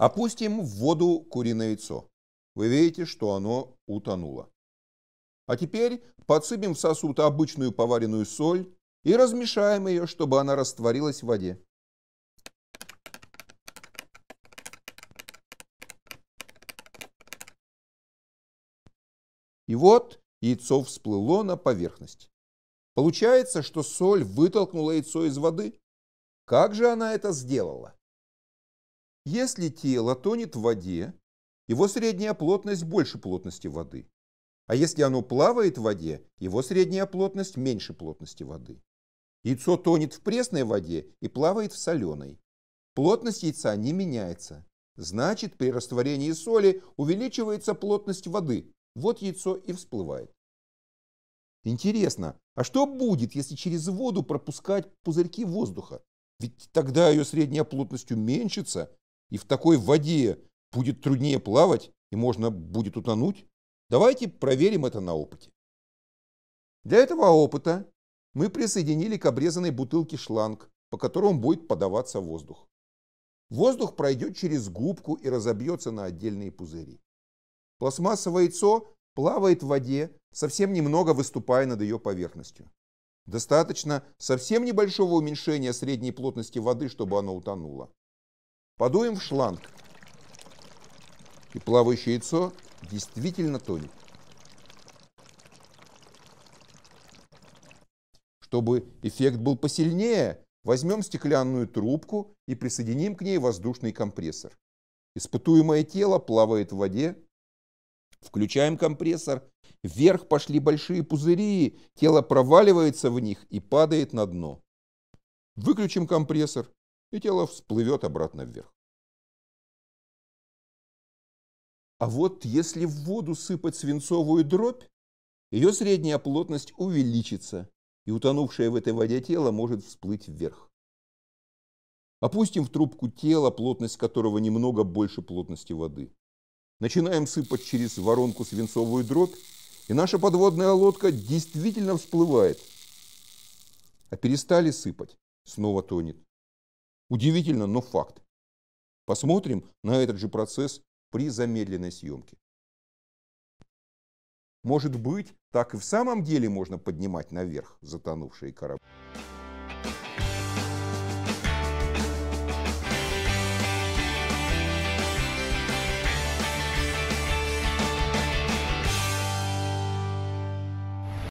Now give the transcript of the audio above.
Опустим а в воду куриное яйцо. Вы видите, что оно утонуло. А теперь подсыпем в сосуд обычную поваренную соль и размешаем ее, чтобы она растворилась в воде. И вот яйцо всплыло на поверхность. Получается, что соль вытолкнула яйцо из воды. Как же она это сделала? Если тело тонет в воде, его средняя плотность больше плотности воды. А если оно плавает в воде, его средняя плотность меньше плотности воды. Яйцо тонет в пресной воде и плавает в соленой. Плотность яйца не меняется. Значит, при растворении соли увеличивается плотность воды. Вот яйцо и всплывает. Интересно, а что будет, если через воду пропускать пузырьки воздуха? Ведь тогда ее средняя плотность уменьшится, и в такой воде будет труднее плавать, и можно будет утонуть? Давайте проверим это на опыте. Для этого опыта мы присоединили к обрезанной бутылке шланг, по которому будет подаваться воздух. Воздух пройдет через губку и разобьется на отдельные пузыри. Пластмассовое яйцо плавает в воде, совсем немного выступая над ее поверхностью. Достаточно совсем небольшого уменьшения средней плотности воды, чтобы оно утонуло. Подуем в шланг, и плавающее яйцо действительно тонет. Чтобы эффект был посильнее, возьмем стеклянную трубку и присоединим к ней воздушный компрессор. Испытуемое тело плавает в воде. Включаем компрессор. Вверх пошли большие пузыри, тело проваливается в них и падает на дно. Выключим компрессор и тело всплывет обратно вверх. А вот если в воду сыпать свинцовую дробь, ее средняя плотность увеличится, и утонувшее в этой воде тело может всплыть вверх. Опустим в трубку тело, плотность которого немного больше плотности воды. Начинаем сыпать через воронку свинцовую дробь, и наша подводная лодка действительно всплывает. А перестали сыпать, снова тонет. Удивительно, но факт. Посмотрим на этот же процесс при замедленной съемке. Может быть, так и в самом деле можно поднимать наверх затонувшие корабли.